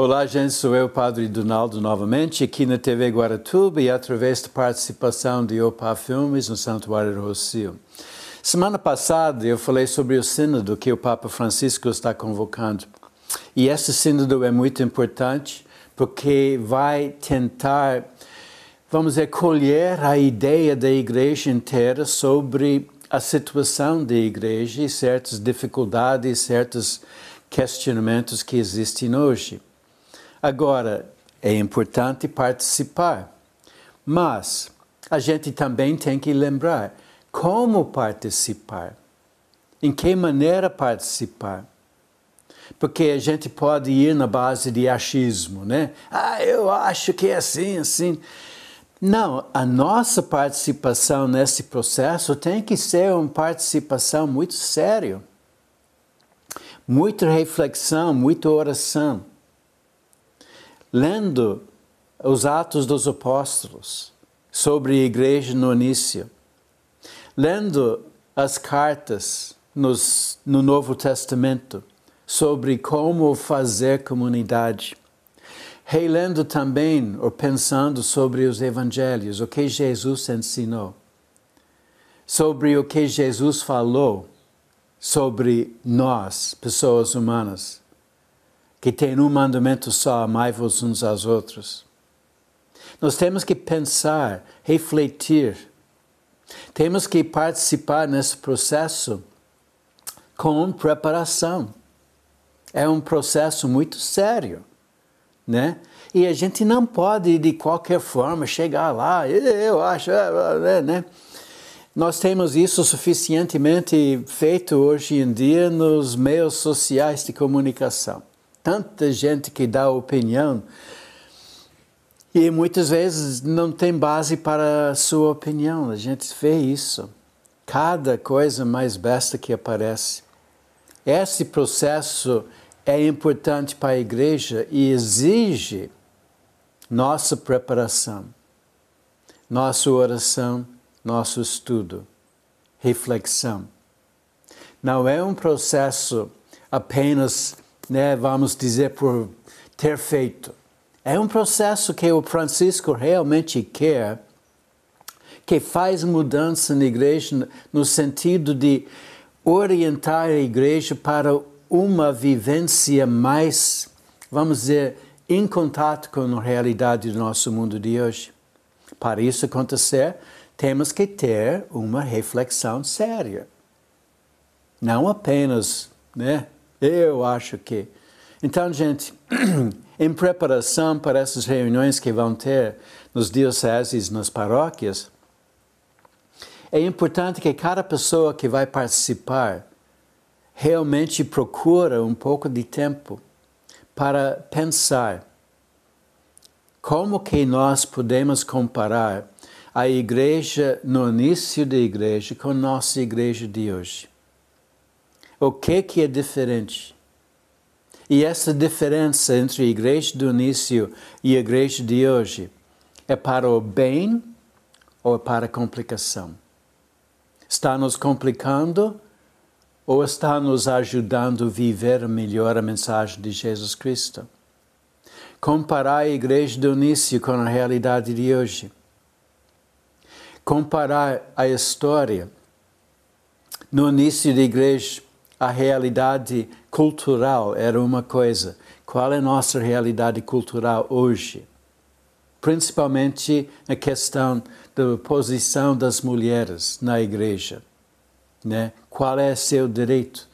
Olá, gente, sou eu, Padre Donaldo, novamente, aqui na TV Guaratuba e através da participação de Opa Filmes no Santuário do Rocio. Semana passada eu falei sobre o sínodo que o Papa Francisco está convocando. E esse sínodo é muito importante porque vai tentar, vamos dizer, colher a ideia da igreja inteira sobre a situação da igreja e certas dificuldades, certos questionamentos que existem hoje. Agora, é importante participar, mas a gente também tem que lembrar como participar, em que maneira participar. Porque a gente pode ir na base de achismo, né? Ah, eu acho que é assim, assim. Não, a nossa participação nesse processo tem que ser uma participação muito séria, muita reflexão, muita oração lendo os Atos dos Apóstolos sobre a igreja no início, lendo as cartas nos, no Novo Testamento sobre como fazer comunidade, relendo também ou pensando sobre os evangelhos, o que Jesus ensinou, sobre o que Jesus falou sobre nós, pessoas humanas que tem um mandamento só: amai-vos uns aos outros. Nós temos que pensar, refletir, temos que participar nesse processo com preparação. É um processo muito sério, né? E a gente não pode de qualquer forma chegar lá, eu acho, né? né? Nós temos isso suficientemente feito hoje em dia nos meios sociais de comunicação tanta gente que dá opinião e muitas vezes não tem base para a sua opinião. A gente vê isso. Cada coisa mais besta que aparece. Esse processo é importante para a igreja e exige nossa preparação, nossa oração, nosso estudo, reflexão. Não é um processo apenas né, vamos dizer, por ter feito. É um processo que o Francisco realmente quer, que faz mudança na igreja no sentido de orientar a igreja para uma vivência mais, vamos dizer, em contato com a realidade do nosso mundo de hoje. Para isso acontecer, temos que ter uma reflexão séria. Não apenas, né? Eu acho que. Então, gente, em preparação para essas reuniões que vão ter nos dioceses, nas paróquias, é importante que cada pessoa que vai participar realmente procure um pouco de tempo para pensar como que nós podemos comparar a igreja no início da igreja com nossa igreja de hoje o que, é que é diferente. E essa diferença entre a igreja do início e a igreja de hoje é para o bem ou é para a complicação? Está nos complicando ou está nos ajudando a viver melhor a mensagem de Jesus Cristo? Comparar a igreja do início com a realidade de hoje. Comparar a história. No início da igreja, a realidade cultural era uma coisa. Qual é a nossa realidade cultural hoje? Principalmente a questão da posição das mulheres na igreja. Né? Qual é seu direito?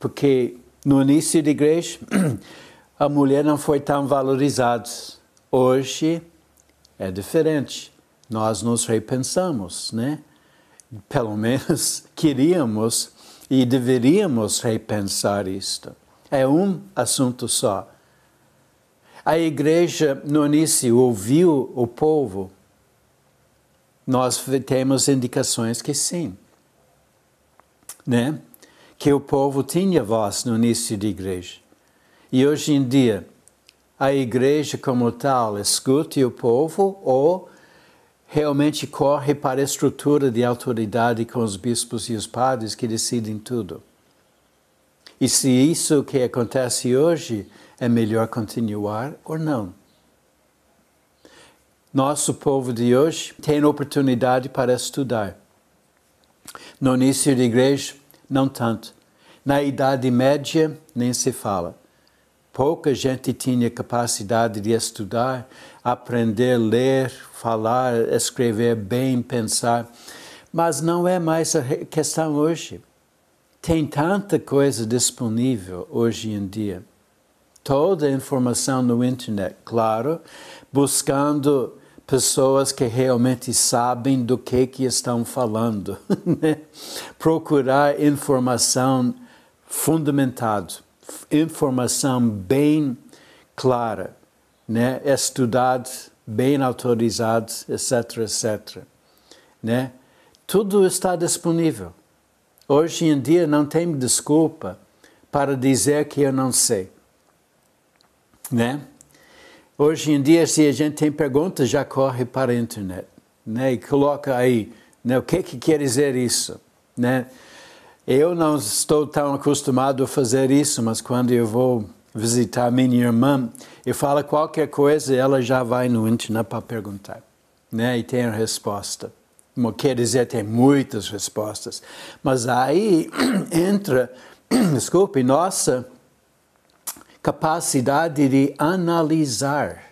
Porque no início da igreja, a mulher não foi tão valorizada. Hoje é diferente. Nós nos repensamos, né? Pelo menos queríamos e deveríamos repensar isto. É um assunto só. A igreja, no início, ouviu o povo. Nós temos indicações que sim. Né? Que o povo tinha voz no início da igreja. E hoje em dia, a igreja como tal escute o povo ou realmente corre para a estrutura de autoridade com os bispos e os padres que decidem tudo. E se isso que acontece hoje é melhor continuar ou não. Nosso povo de hoje tem oportunidade para estudar. No início da igreja, não tanto. Na Idade Média, nem se fala. Pouca gente tinha capacidade de estudar aprender, ler, falar, escrever bem, pensar. Mas não é mais a questão hoje. Tem tanta coisa disponível hoje em dia. Toda a informação no internet, claro, buscando pessoas que realmente sabem do que, que estão falando. Né? Procurar informação fundamentada, informação bem clara né, estudado, bem autorizado, etc, etc. Né? Tudo está disponível. Hoje em dia não tem desculpa para dizer que eu não sei. Né? Hoje em dia, se a gente tem perguntas, já corre para a internet né? e coloca aí né? o que, que quer dizer isso. Né? Eu não estou tão acostumado a fazer isso, mas quando eu vou visitar minha irmã e fala qualquer coisa, ela já vai no internet para perguntar, né? E tem a resposta. Quer dizer, tem muitas respostas. Mas aí entra, desculpe, nossa capacidade de analisar.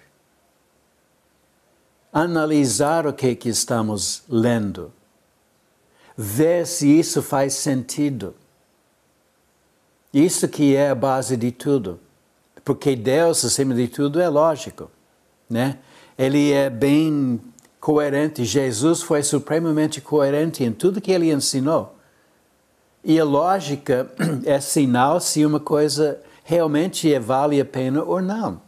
Analisar o que, que estamos lendo. Ver se isso faz sentido. Isso que é a base de tudo porque Deus, acima de tudo, é lógico, né? Ele é bem coerente. Jesus foi supremamente coerente em tudo que ele ensinou. E a lógica é sinal se uma coisa realmente é vale a pena ou não.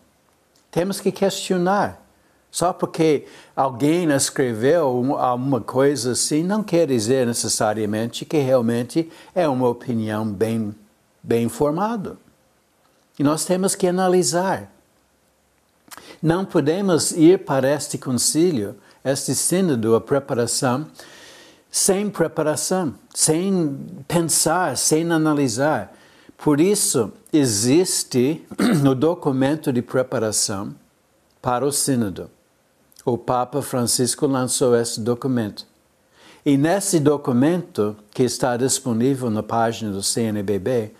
Temos que questionar. Só porque alguém escreveu alguma coisa assim, não quer dizer necessariamente que realmente é uma opinião bem, bem formada. E nós temos que analisar. Não podemos ir para este concílio, este sínodo, a preparação, sem preparação, sem pensar, sem analisar. Por isso, existe no documento de preparação para o Sínodo. O Papa Francisco lançou esse documento. E nesse documento, que está disponível na página do CNBB,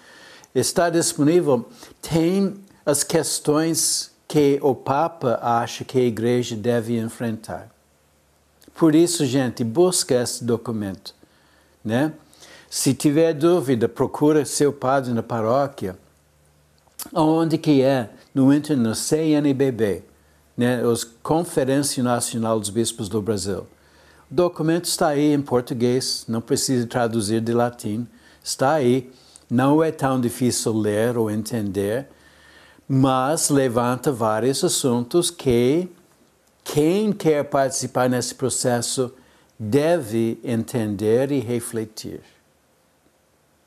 está disponível, tem as questões que o Papa acha que a igreja deve enfrentar. Por isso, gente, busca esse documento, né? Se tiver dúvida, procura seu padre na paróquia. Onde que é? No internet, no CNBB, né? Os Conferência Nacional dos Bispos do Brasil. O documento está aí em português, não precisa traduzir de latim. Está aí não é tão difícil ler ou entender, mas levanta vários assuntos que quem quer participar nesse processo deve entender e refletir.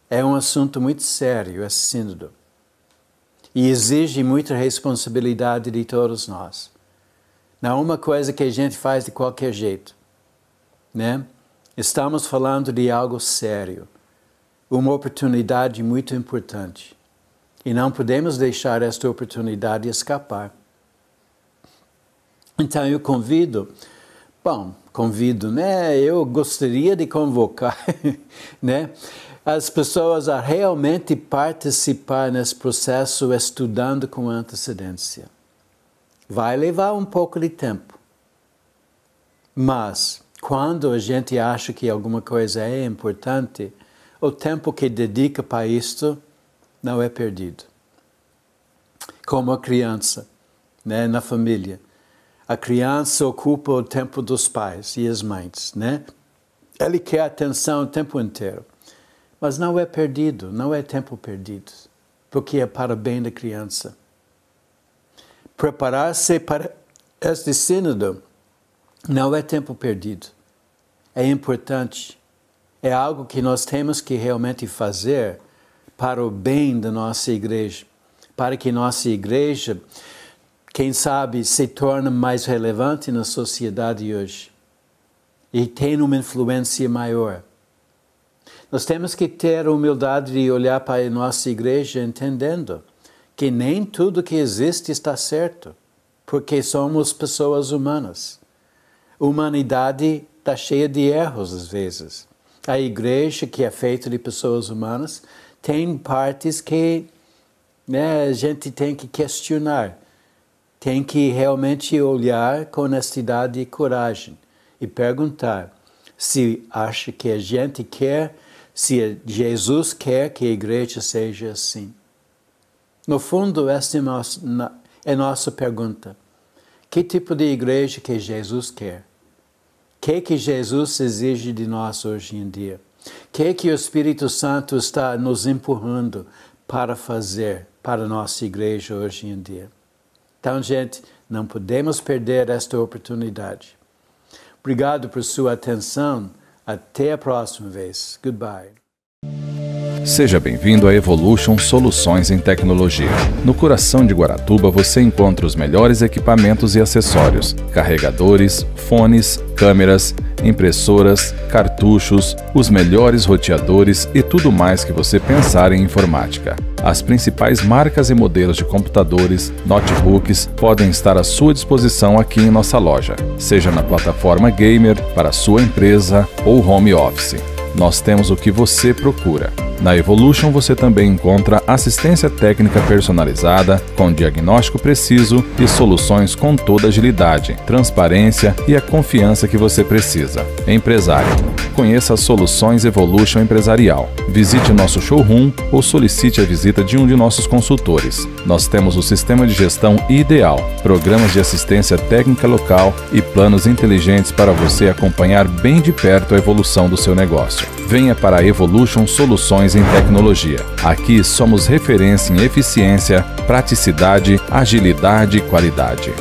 É um assunto muito sério, esse é sínodo, e exige muita responsabilidade de todos nós. Não é uma coisa que a gente faz de qualquer jeito, né? Estamos falando de algo sério uma oportunidade muito importante e não podemos deixar esta oportunidade escapar. Então eu convido, bom, convido, né? Eu gostaria de convocar, né? As pessoas a realmente participar nesse processo estudando com antecedência. Vai levar um pouco de tempo. Mas quando a gente acha que alguma coisa é importante, o tempo que dedica para isto não é perdido. Como a criança, né, na família. A criança ocupa o tempo dos pais e as mães, né? Ele quer atenção o tempo inteiro. Mas não é perdido, não é tempo perdido, porque é para o bem da criança. Preparar-se para este sínodo não é tempo perdido. É importante é algo que nós temos que realmente fazer para o bem da nossa igreja, para que nossa igreja, quem sabe, se torne mais relevante na sociedade hoje e tenha uma influência maior. Nós temos que ter a humildade de olhar para a nossa igreja entendendo que nem tudo que existe está certo, porque somos pessoas humanas. A humanidade está cheia de erros às vezes a igreja, que é feita de pessoas humanas, tem partes que né, a gente tem que questionar, tem que realmente olhar com honestidade e coragem e perguntar se acha que a gente quer, se Jesus quer que a igreja seja assim. No fundo, essa é a é nossa pergunta. Que tipo de igreja que Jesus quer? O que, é que Jesus exige de nós hoje em dia? O que, é que o Espírito Santo está nos empurrando para fazer para a nossa igreja hoje em dia? Então, gente, não podemos perder esta oportunidade. Obrigado por sua atenção. Até a próxima vez. Goodbye. Seja bem-vindo a Evolution Soluções em Tecnologia. No coração de Guaratuba você encontra os melhores equipamentos e acessórios: carregadores, fones, câmeras, impressoras, cartuchos, os melhores roteadores e tudo mais que você pensar em informática. As principais marcas e modelos de computadores, notebooks podem estar à sua disposição aqui em nossa loja, seja na plataforma gamer, para sua empresa ou home office nós temos o que você procura. Na Evolution você também encontra assistência técnica personalizada, com diagnóstico preciso e soluções com toda agilidade, transparência e a confiança que você precisa. Empresário conheça as soluções Evolution Empresarial. Visite nosso showroom ou solicite a visita de um de nossos consultores. Nós temos o sistema de gestão ideal, programas de assistência técnica local e planos inteligentes para você acompanhar bem de perto a evolução do seu negócio. Venha para a Evolution Soluções em Tecnologia. Aqui somos referência em eficiência, praticidade, agilidade e qualidade.